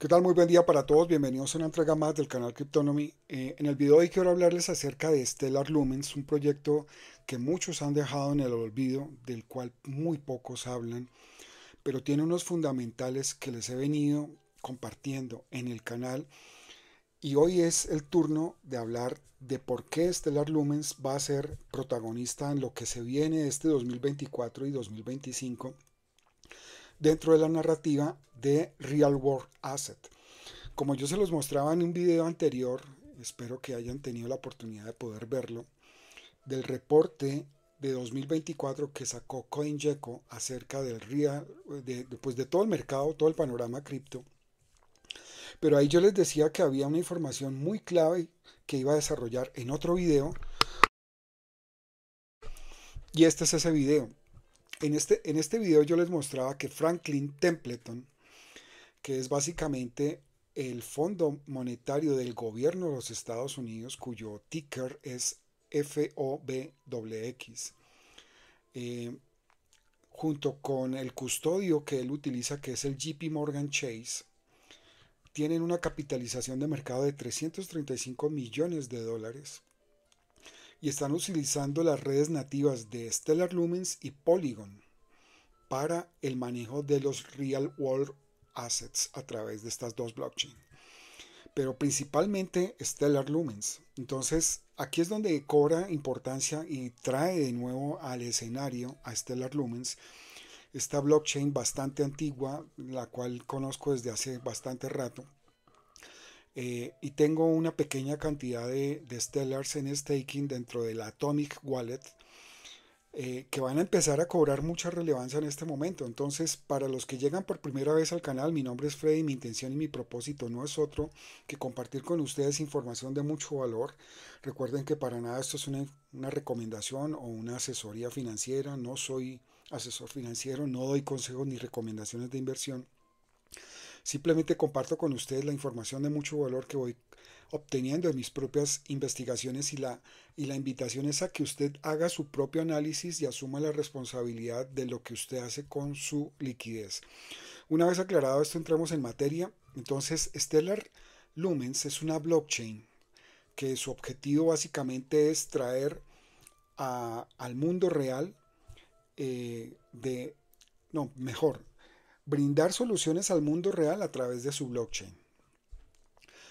¿Qué tal? Muy buen día para todos. Bienvenidos a una entrega más del canal Cryptonomy. Eh, en el video de hoy quiero hablarles acerca de Stellar Lumens, un proyecto que muchos han dejado en el olvido, del cual muy pocos hablan, pero tiene unos fundamentales que les he venido compartiendo en el canal. Y hoy es el turno de hablar de por qué Stellar Lumens va a ser protagonista en lo que se viene este 2024 y 2025 dentro de la narrativa de Real World Asset. Como yo se los mostraba en un video anterior, espero que hayan tenido la oportunidad de poder verlo, del reporte de 2024 que sacó CoinGecko acerca del real, de, pues de todo el mercado, todo el panorama cripto. Pero ahí yo les decía que había una información muy clave que iba a desarrollar en otro video. Y este es ese video. En este, en este video yo les mostraba que Franklin Templeton, que es básicamente el Fondo Monetario del Gobierno de los Estados Unidos, cuyo ticker es FOBX, eh, junto con el custodio que él utiliza, que es el JP Morgan Chase, tienen una capitalización de mercado de 335 millones de dólares y están utilizando las redes nativas de Stellar Lumens y Polygon para el manejo de los real world assets a través de estas dos blockchains. Pero principalmente Stellar Lumens. Entonces, aquí es donde cobra importancia y trae de nuevo al escenario a Stellar Lumens, esta blockchain bastante antigua, la cual conozco desde hace bastante rato eh, y tengo una pequeña cantidad de, Stellars en staking dentro de la Atomic Wallet eh, que van a empezar a cobrar mucha relevancia en este momento. Entonces, para los que llegan por primera vez al canal, mi nombre es Freddy, mi intención y mi propósito no es otro que compartir con ustedes información de mucho valor. Recuerden que para nada esto es una, una recomendación o una asesoría financiera, no soy asesor financiero, no doy consejos ni recomendaciones de inversión. Simplemente comparto con ustedes la información de mucho valor que voy obteniendo de mis propias investigaciones y la, y la invitación es a que usted haga su propio análisis y asuma la responsabilidad de lo que usted hace con su liquidez. Una vez aclarado esto, entramos en materia. Entonces, Stellar Lumens es una blockchain que su objetivo básicamente es traer al mundo real eh, de, no, mejor, brindar soluciones al mundo real a través de su blockchain.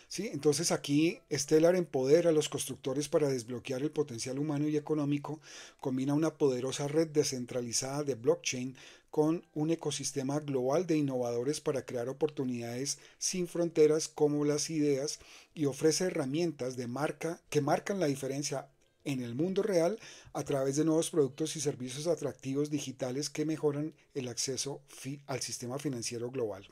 ¿Sí? Entonces aquí Stellar empodera a los constructores para desbloquear el potencial humano y económico, combina una poderosa red descentralizada de blockchain con un ecosistema global de innovadores para crear oportunidades sin fronteras como las ideas y ofrece herramientas de marca que marcan la diferencia en el mundo real a través de nuevos productos y servicios atractivos digitales que mejoran el acceso al sistema financiero global.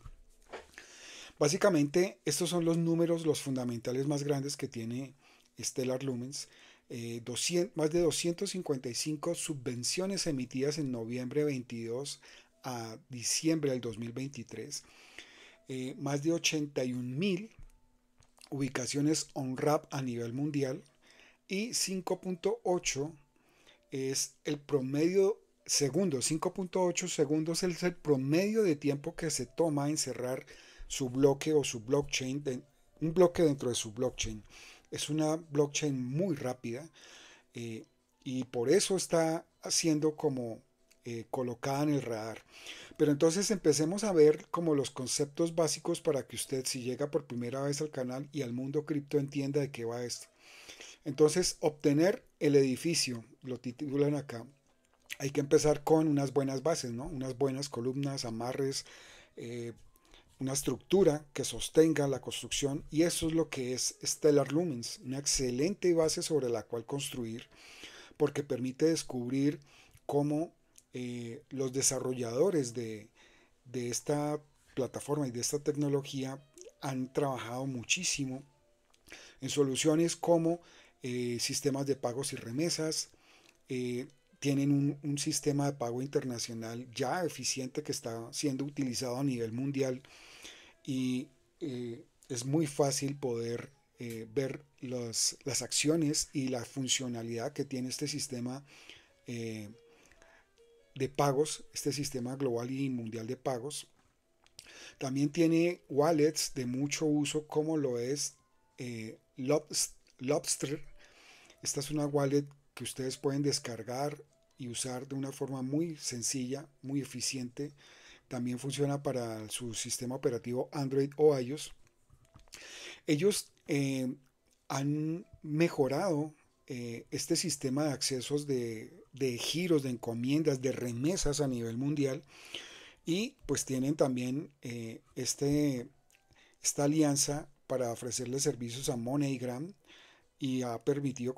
Básicamente, estos son los números, los fundamentales más grandes que tiene Stellar Lumens. 200, eh, más de 255 subvenciones emitidas en noviembre 22 a diciembre del 2023. Eh, más de 81 mil ubicaciones on-rap a nivel mundial y 5.8 es el promedio segundo, 5.8 segundos es el promedio de tiempo que se toma en cerrar su bloque o su blockchain, un bloque dentro de su blockchain. Es una blockchain muy rápida eh, y por eso está haciendo como eh, colocada en el radar. Pero entonces empecemos a ver como los conceptos básicos para que usted si llega por primera vez al canal y al mundo cripto entienda de qué va esto. Entonces, obtener el edificio, lo titulan acá, hay que empezar con unas buenas bases, Unas buenas columnas, amarres, eh, una estructura que sostenga la construcción y eso es lo que es Stellar Lumens, una excelente base sobre la cual construir porque permite descubrir cómo eh, los desarrolladores de, de esta plataforma y de esta tecnología han trabajado muchísimo en soluciones como eh, sistemas de pagos y remesas, eh, tienen un, sistema de pago internacional ya eficiente que está siendo utilizado a nivel mundial y eh, es muy fácil poder ver las acciones y la funcionalidad que tiene este sistema de pagos, este sistema global y mundial de pagos. También tiene wallets de mucho uso como lo es eh, Lobster. Esta es una wallet que ustedes pueden descargar y usar de una forma muy sencilla, muy eficiente. También funciona para su sistema operativo Android o iOS. Ellos eh, han mejorado eh, este sistema de accesos de, giros, de encomiendas, de remesas a nivel mundial. Y pues tienen también eh, este, esta alianza para ofrecerle servicios a MoneyGram, y ha permitido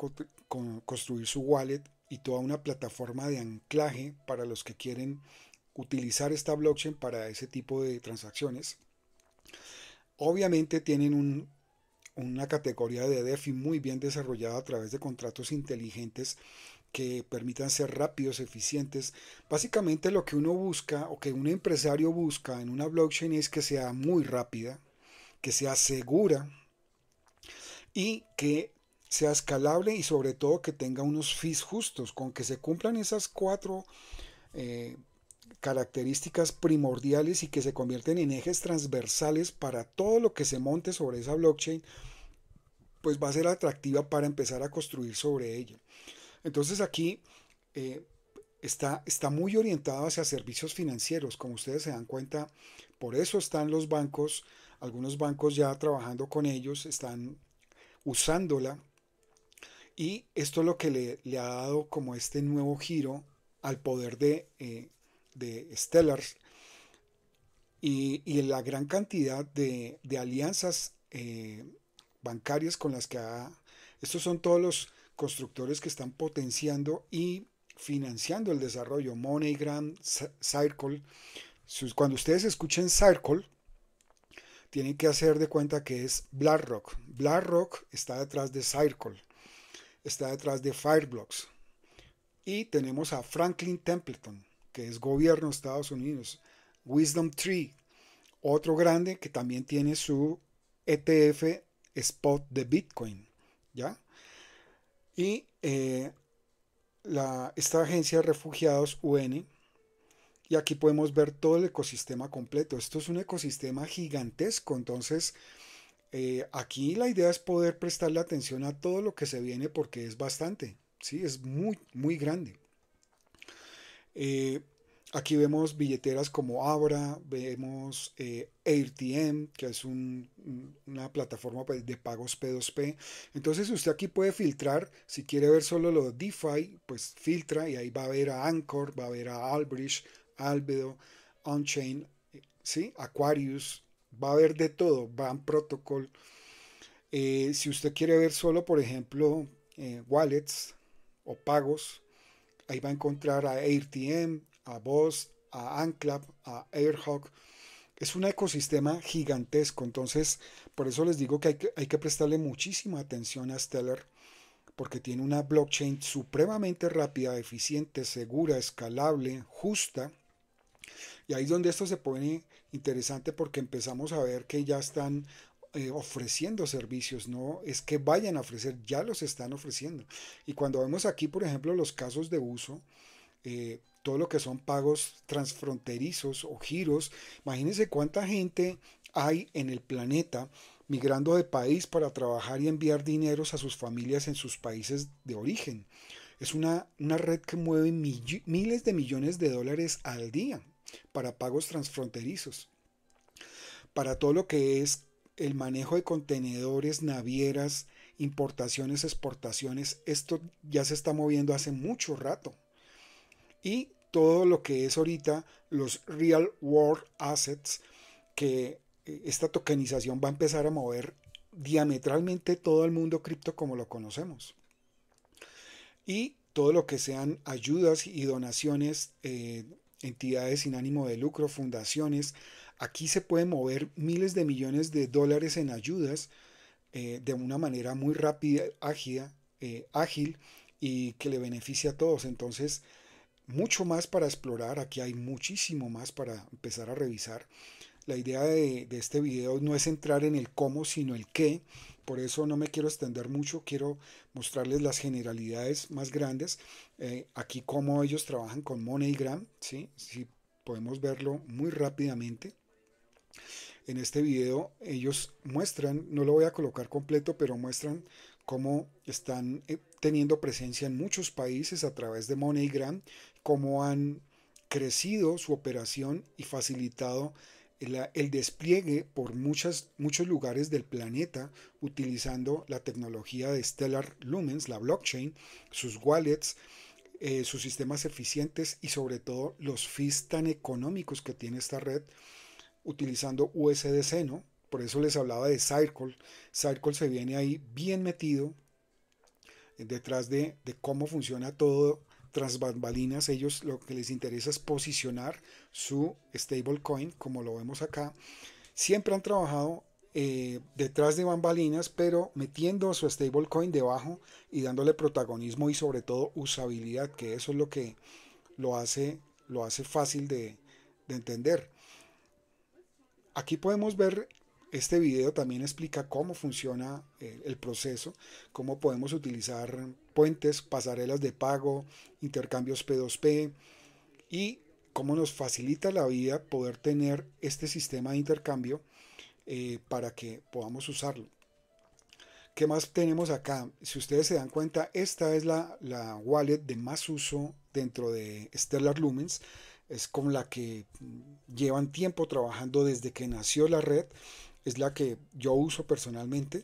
construir su wallet y toda una plataforma de anclaje para los que quieren utilizar esta blockchain para ese tipo de transacciones. Obviamente tienen una categoría de e DeFi muy bien desarrollada a través de contratos inteligentes que permitan ser rápidos, eficientes. Básicamente lo que uno busca o que un empresario busca en una blockchain es que sea muy rápida, que sea segura y que sea escalable y sobre todo que tenga unos fees justos, con que se cumplan esas cuatro eh, características primordiales y que se convierten en ejes transversales para todo lo que se monte sobre esa blockchain, pues va a ser atractiva para empezar a construir sobre ella. Entonces aquí eh, está, está muy orientado hacia servicios financieros, como ustedes se dan cuenta, por eso están los bancos, algunos bancos ya trabajando con ellos, están usándola y esto es lo que le, ha dado como este nuevo giro al poder de, eh, Stellars y, la gran cantidad de, alianzas eh, bancarias con las que ha... Estos son todos los constructores que están potenciando y financiando el desarrollo. MoneyGram, Circle. Cuando ustedes escuchen Circle, tienen que hacer de cuenta que es BlackRock. BlackRock está detrás de Circle está detrás de Fireblocks. Y tenemos a Franklin Templeton, que es gobierno de Estados Unidos. Wisdom Tree, otro grande que también tiene su ETF spot de Bitcoin. ¿ya? Y eh, la, esta agencia de refugiados UN. Y aquí podemos ver todo el ecosistema completo. Esto es un ecosistema gigantesco. Entonces, eh, aquí la idea es poder prestarle atención a todo lo que se viene porque es bastante, ¿sí? es muy, muy grande. Eh, aquí vemos billeteras como Abra, vemos eh, AirTM, que es una plataforma pues, de pagos P2P. Entonces usted aquí puede filtrar, si quiere ver solo de DeFi, pues filtra y ahí va a ver a Anchor, va a ver a Albridge, Albedo, Onchain, eh, ¿sí? Aquarius, va a haber de todo, van protocol. Eh, si usted quiere ver solo, por ejemplo, eh, wallets o pagos, ahí va a encontrar a AirTM, a Boss, a Anclap, a AirHawk. Es un ecosistema gigantesco, entonces por eso les digo que hay, que hay que prestarle muchísima atención a Stellar, porque tiene una blockchain supremamente rápida, eficiente, segura, escalable, justa, y ahí es donde esto se pone interesante porque empezamos a ver que ya están eh, ofreciendo servicios, no es que vayan a ofrecer, ya los están ofreciendo. Y cuando vemos aquí, por ejemplo, los casos de uso, eh, todo lo que son pagos transfronterizos o giros, imagínense cuánta gente hay en el planeta migrando de país para trabajar y enviar dinero a sus familias en sus países de origen. Es una, una red que mueve miles de millones de dólares al día para pagos transfronterizos, para todo lo que es el manejo de contenedores, navieras, importaciones, exportaciones, esto ya se está moviendo hace mucho rato. Y todo lo que es ahorita los real world assets, que eh, esta tokenización va a empezar a mover diametralmente todo el mundo cripto como lo conocemos. Y todo lo que sean ayudas y donaciones eh, entidades sin ánimo de lucro, fundaciones. Aquí se pueden mover miles de millones de dólares en ayudas eh, de una manera muy rápida, eh, ágil y que le beneficia a todos. Entonces, mucho más para explorar. Aquí hay muchísimo más para empezar a revisar. La idea de, de, este video no es entrar en el cómo, sino el qué. Por eso no me quiero extender mucho, quiero mostrarles las generalidades más grandes eh, aquí cómo ellos trabajan con MoneyGram, ¿sí? Si podemos verlo muy rápidamente. En este video ellos muestran, no lo voy a colocar completo, pero muestran cómo están eh, teniendo presencia en muchos países a través de MoneyGram, cómo han crecido su operación y facilitado el, despliegue por muchas, muchos lugares del planeta utilizando la tecnología de Stellar Lumens, la blockchain, sus wallets eh, sus sistemas eficientes y sobre todo los fees tan económicos que tiene esta red utilizando USDC, ¿no? Por eso les hablaba de Circle. Circle se viene ahí bien metido detrás de, de cómo funciona todo tras bambalinas. Ellos lo que les interesa es posicionar su stablecoin, como lo vemos acá. Siempre han trabajado eh, detrás de bambalinas, pero metiendo su stablecoin debajo y dándole protagonismo y sobre todo usabilidad, que eso es lo que lo hace, lo hace fácil de, entender. Aquí podemos ver, este video también explica cómo funciona eh, el proceso, cómo podemos utilizar puentes, pasarelas de pago, intercambios P2P y cómo nos facilita la vida poder tener este sistema de intercambio eh, para que podamos usarlo. ¿Qué más tenemos acá? Si ustedes se dan cuenta, esta es la, la wallet de más uso dentro de Stellar Lumens. Es con la que llevan tiempo trabajando desde que nació la red. Es la que yo uso personalmente.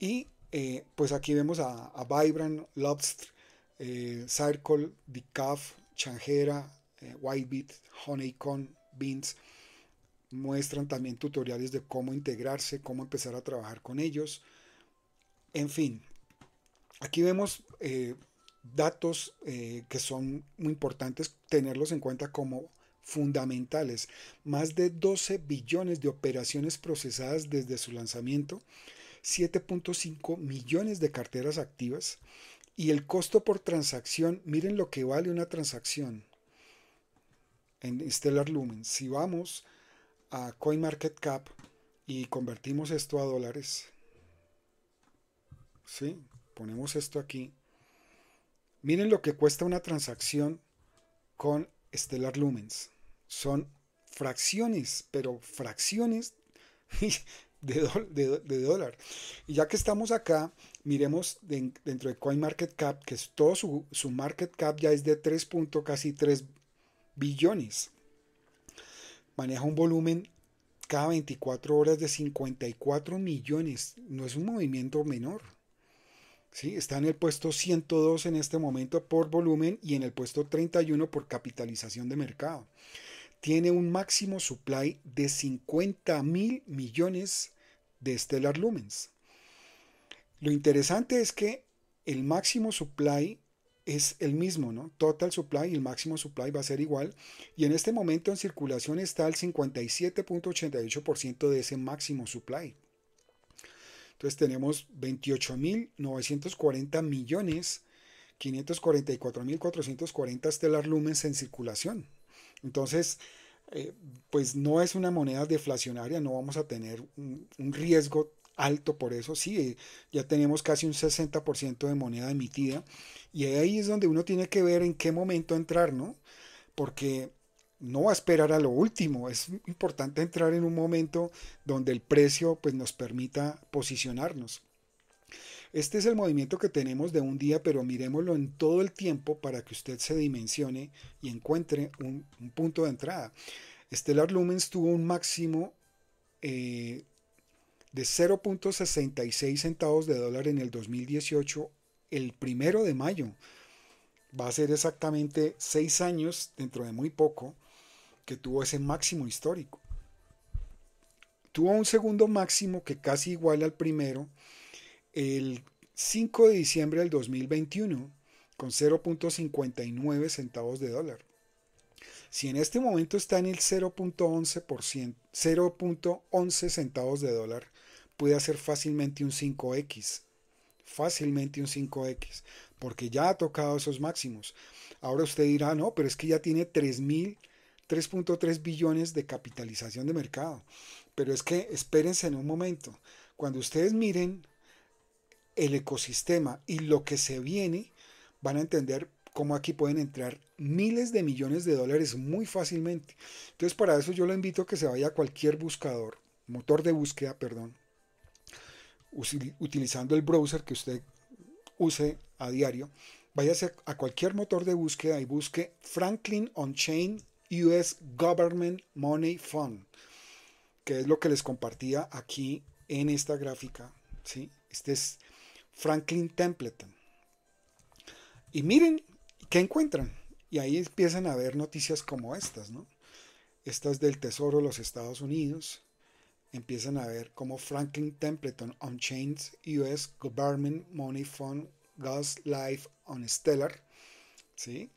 Y eh, pues aquí vemos a, Vibrant, Lobster, eh, Circle, Decaf, changera whitebeat, Whitebit, Honeycomb, Beans muestran también tutoriales de cómo integrarse, cómo empezar a trabajar con ellos. En fin, aquí vemos eh, datos eh, que son muy importantes tenerlos en cuenta como fundamentales. Más de 12 billones de operaciones procesadas desde su lanzamiento, 7.5 millones de carteras activas y el costo por transacción, miren lo que vale una transacción en Stellar Lumen. Si vamos a CoinMarketCap y convertimos esto a dólares, ¿sí? ponemos esto aquí, miren lo que cuesta una transacción con Stellar Lumens. Son fracciones, pero fracciones de, dólar. Y ya que estamos acá, miremos de, dentro de CoinMarketCap, que es todo su, su market cap ya es de 3. casi 3 billones maneja un volumen cada 24 horas de 54 millones. No es un movimiento menor. ¿sí? Está en el puesto 102 en este momento por volumen y en el puesto 31 por capitalización de mercado. Tiene un máximo supply de 50 mil millones de Stellar Lumens. Lo interesante es que el máximo supply es el mismo, ¿no? Total supply y el máximo supply va a ser igual. Y en este momento en circulación está el 57.88% de ese máximo supply. Entonces tenemos 28.940.544.440 millones stellar lumens en circulación. Entonces, eh, pues no es una moneda deflacionaria, no vamos a tener un, un riesgo alto por eso. Sí, eh, ya tenemos casi un 60% de moneda emitida y ahí es donde uno tiene que ver en qué momento entrar, ¿no? Porque no va a esperar a lo último. Es importante entrar en un momento donde el precio pues, nos permita posicionarnos. Este es el movimiento que tenemos de un día, pero miremoslo en todo el tiempo para que usted se dimensione y encuentre un, punto de entrada. Stellar Lumens tuvo un máximo eh, de 0.66 centavos de dólar en el 2018 el primero de mayo. Va a ser exactamente seis años, dentro de muy poco, que tuvo ese máximo histórico. Tuvo un segundo máximo que casi igual al primero, el 5 de diciembre del 2021, con 0.59 centavos de dólar. Si en este momento está en el 0.11%, 0.11 centavos de dólar, puede hacer fácilmente un 5X fácilmente un 5X, porque ya ha tocado esos máximos. Ahora usted dirá, no, pero es que ya tiene 3.3 billones de capitalización de mercado. Pero es que espérense en un momento. Cuando ustedes miren el ecosistema y lo que se viene, van a entender cómo aquí pueden entrar miles de millones de dólares muy fácilmente. Entonces, para eso yo lo invito a que se vaya a cualquier buscador, motor de búsqueda, perdón, utilizando el browser que usted use a diario, váyase a cualquier motor de búsqueda y busque Franklin on Chain US Government Money Fund, que es lo que les compartía aquí en esta gráfica. ¿sí? Este es Franklin Templeton. Y miren qué encuentran. Y ahí empiezan a ver noticias como estas, ¿no? Estas del Tesoro de los Estados Unidos, empiezan a ver como Franklin Templeton on Chains US Government Money Fund God's Life on Stellar. ¿sí?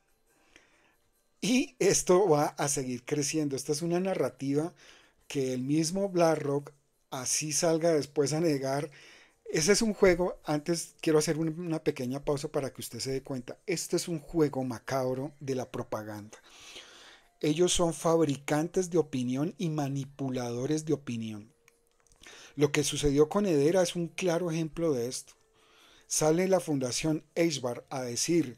Y esto va a seguir creciendo. Esta es una narrativa que el mismo BlackRock así salga después a negar. Ese es un juego, antes quiero hacer una pequeña pausa para que usted se dé cuenta, este es un juego macabro de la propaganda. Ellos son fabricantes de opinión y manipuladores de opinión. Lo que sucedió con Edera es un claro ejemplo de esto. Sale la Fundación Eisbar a decir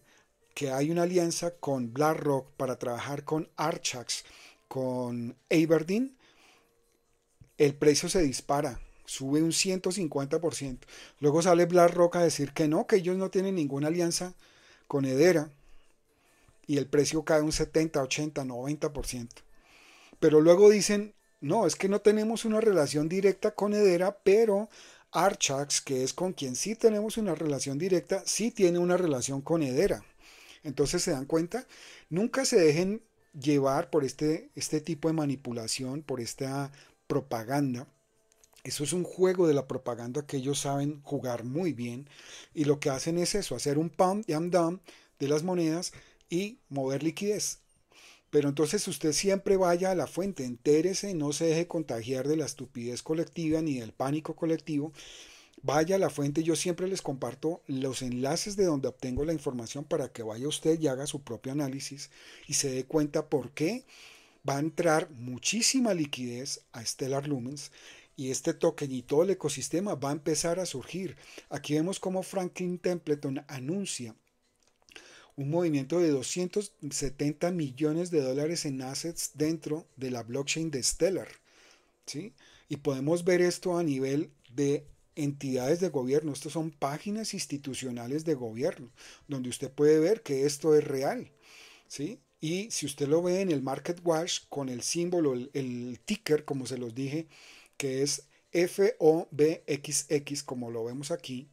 que hay una alianza con BlackRock para trabajar con Archax, con Aberdeen. El precio se dispara, sube un 150%. Luego sale BlackRock a decir que no, que ellos no tienen ninguna alianza con Edera y el precio cae un 70, 80, 90%. Pero luego dicen, no, es que no tenemos una relación directa con Hedera, pero Archax, que es con quien sí tenemos una relación directa, sí tiene una relación con Hedera, Entonces se dan cuenta, nunca se dejen llevar por este, este tipo de manipulación, por esta propaganda. Eso es un juego de la propaganda que ellos saben jugar muy bien. Y lo que hacen es eso, hacer un pump y dump de las monedas y mover liquidez. Pero entonces usted siempre vaya a la fuente, entérese, no se deje contagiar de la estupidez colectiva ni del pánico colectivo. Vaya a la fuente, yo siempre les comparto los enlaces de donde obtengo la información para que vaya usted y haga su propio análisis y se dé cuenta por qué va a entrar muchísima liquidez a Stellar Lumens y este token y todo el ecosistema va a empezar a surgir. Aquí vemos como Franklin Templeton anuncia un movimiento de 270 millones de dólares en assets dentro de la blockchain de Stellar. ¿sí? Y podemos ver esto a nivel de entidades de gobierno. estas son páginas institucionales de gobierno, donde usted puede ver que esto es real. ¿sí? Y si usted lo ve en el Market Watch con el símbolo, el ticker, como se los dije, que es FOBXX, como lo vemos aquí,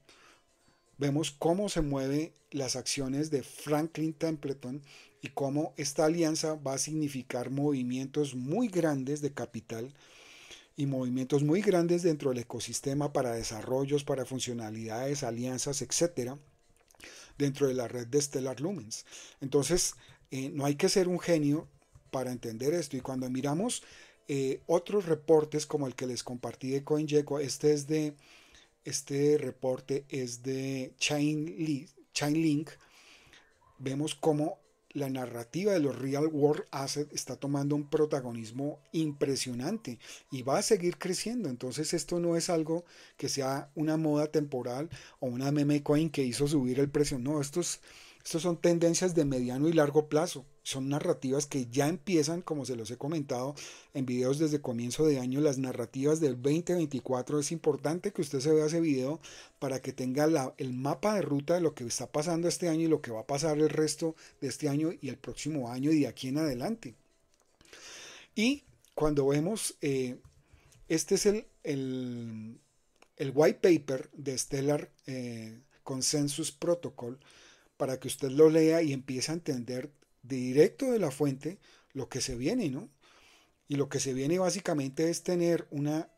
vemos cómo se mueven las acciones de Franklin Templeton y cómo esta alianza va a significar movimientos muy grandes de capital y movimientos muy grandes dentro del ecosistema para desarrollos, para funcionalidades, alianzas, etcétera, dentro de la red de Stellar Lumens. Entonces, eh, no hay que ser un genio para entender esto. Y cuando miramos eh, otros reportes como el que les compartí de CoinGecko, este es de este reporte es de Chainlink. Vemos cómo la narrativa de los Real World Assets está tomando un protagonismo impresionante y va a seguir creciendo. Entonces esto no es algo que sea una moda temporal o una meme coin que hizo subir el precio. No, esto es estas son tendencias de mediano y largo plazo. Son narrativas que ya empiezan, como se los he comentado en videos desde comienzo de año, las narrativas del 2024. Es importante que usted se vea ese video para que tenga el mapa de ruta de lo que está pasando este año y lo que va a pasar el resto de este año y el próximo año y de aquí en adelante. Y cuando vemos, eh, este es el, el, white paper de Stellar eh, Consensus Protocol para que usted lo lea y empiece a entender directo de la fuente lo que se viene, ¿no? Y lo que se viene básicamente es tener una,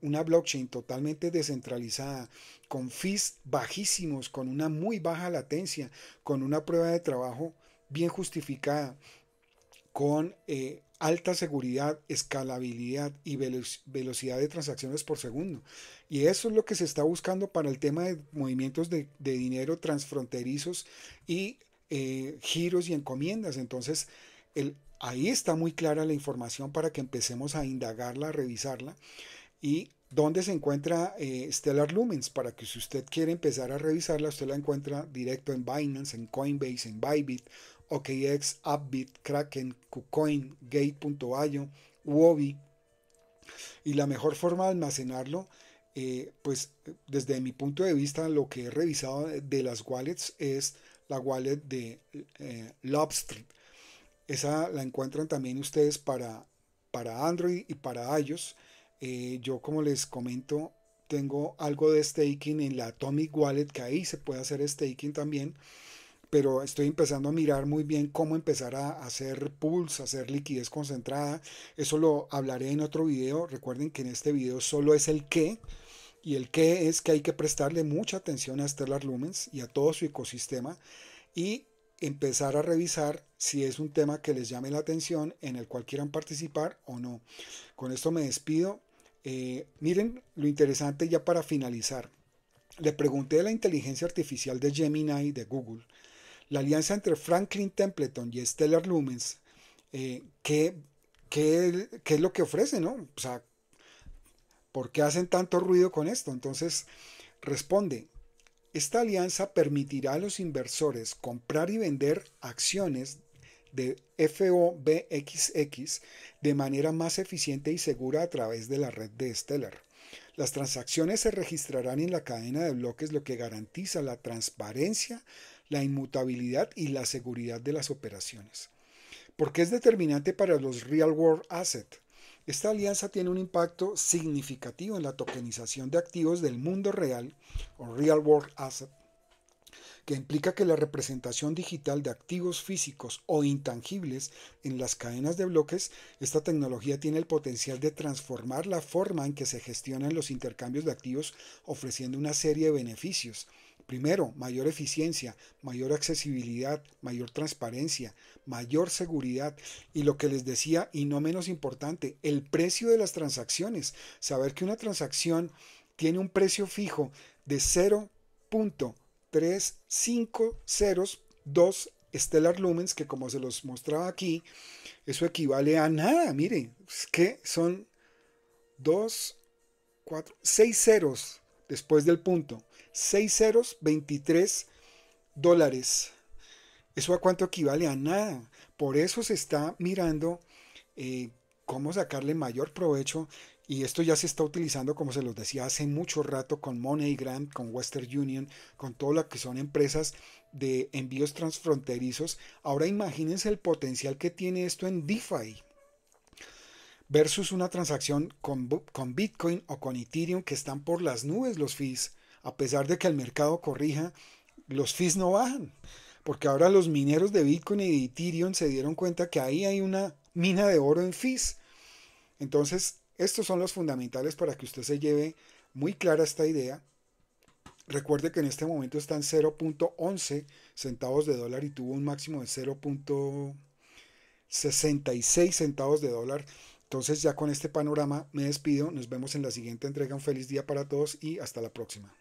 una blockchain totalmente descentralizada, con fees bajísimos, con una muy baja latencia, con una prueba de trabajo bien justificada, con eh, alta seguridad, escalabilidad y velocidad de transacciones por segundo. Y eso es lo que se está buscando para el tema de movimientos de, dinero transfronterizos y eh, giros y encomiendas. Entonces, ahí está muy clara la información para que empecemos a indagarla, a revisarla. Y dónde se encuentra eh, Stellar Lumens, para que si usted quiere empezar a revisarla, usted la encuentra directo en Binance, en Coinbase, en Bybit OKX, Upbit, Kraken, KuCoin, Gate.io, Wobby. Y la mejor forma de almacenarlo, eh, pues desde mi punto de vista, lo que he revisado de las wallets es la wallet de eh, Esa la encuentran también ustedes para, para Android y para iOS. Eh, yo como les comento, tengo algo de staking en la Atomic Wallet, que ahí se puede hacer staking también pero estoy empezando a mirar muy bien cómo empezar a hacer pools, hacer liquidez concentrada. Eso lo hablaré en otro video. Recuerden que en este video solo es el qué. Y el qué es que hay que prestarle mucha atención a Stellar Lumens y a todo su ecosistema y empezar a revisar si es un tema que les llame la atención, en el cual quieran participar o no. Con esto me despido. Eh, miren lo interesante ya para finalizar. Le pregunté de la inteligencia artificial de Gemini de Google la alianza entre Franklin Templeton y Stellar Lumens, eh, ¿qué, es lo que ofrece? ¿no? sea, ¿por qué hacen tanto ruido con esto? Entonces, responde, esta alianza permitirá a los inversores comprar y vender acciones de FOBXX de manera más eficiente y segura a través de la red de Stellar. Las transacciones se registrarán en la cadena de bloques, lo que garantiza la transparencia la inmutabilidad y la seguridad de las operaciones. Porque es determinante para los real world assets. Esta alianza tiene un impacto significativo en la tokenización de activos del mundo real o real world asset, que implica que la representación digital de activos físicos o intangibles en las cadenas de bloques, esta tecnología tiene el potencial de transformar la forma en que se gestionan los intercambios de activos ofreciendo una serie de beneficios Primero, mayor eficiencia, mayor accesibilidad, mayor transparencia, mayor seguridad y lo que les decía, y no menos importante, el precio de las transacciones. Saber que una transacción tiene un precio fijo de 0.3502 stellar lumens, que como se los mostraba aquí, eso equivale a nada, miren, que son 2, 4, 6 ceros después del punto. 6 ceros, 23 dólares. ¿Eso a cuánto equivale? A nada. Por eso se está mirando eh, cómo sacarle mayor provecho. Y esto ya se está utilizando, como se los decía hace mucho rato, con MoneyGram, con Western Union, con todo lo que son empresas de envíos transfronterizos. Ahora imagínense el potencial que tiene esto en DeFi versus una transacción con, Bitcoin o con Ethereum que están por las nubes los fees. A pesar de que el mercado corrija, los fees no bajan. Porque ahora los mineros de Bitcoin y de Ethereum se dieron cuenta que ahí hay una mina de oro en fees. Entonces, estos son los fundamentales para que usted se lleve muy clara esta idea. Recuerde que en este momento está en 0.11 centavos de dólar y tuvo un máximo de 0.66 centavos de dólar entonces ya con este panorama me despido, nos vemos en la siguiente entrega, un feliz día para todos y hasta la próxima.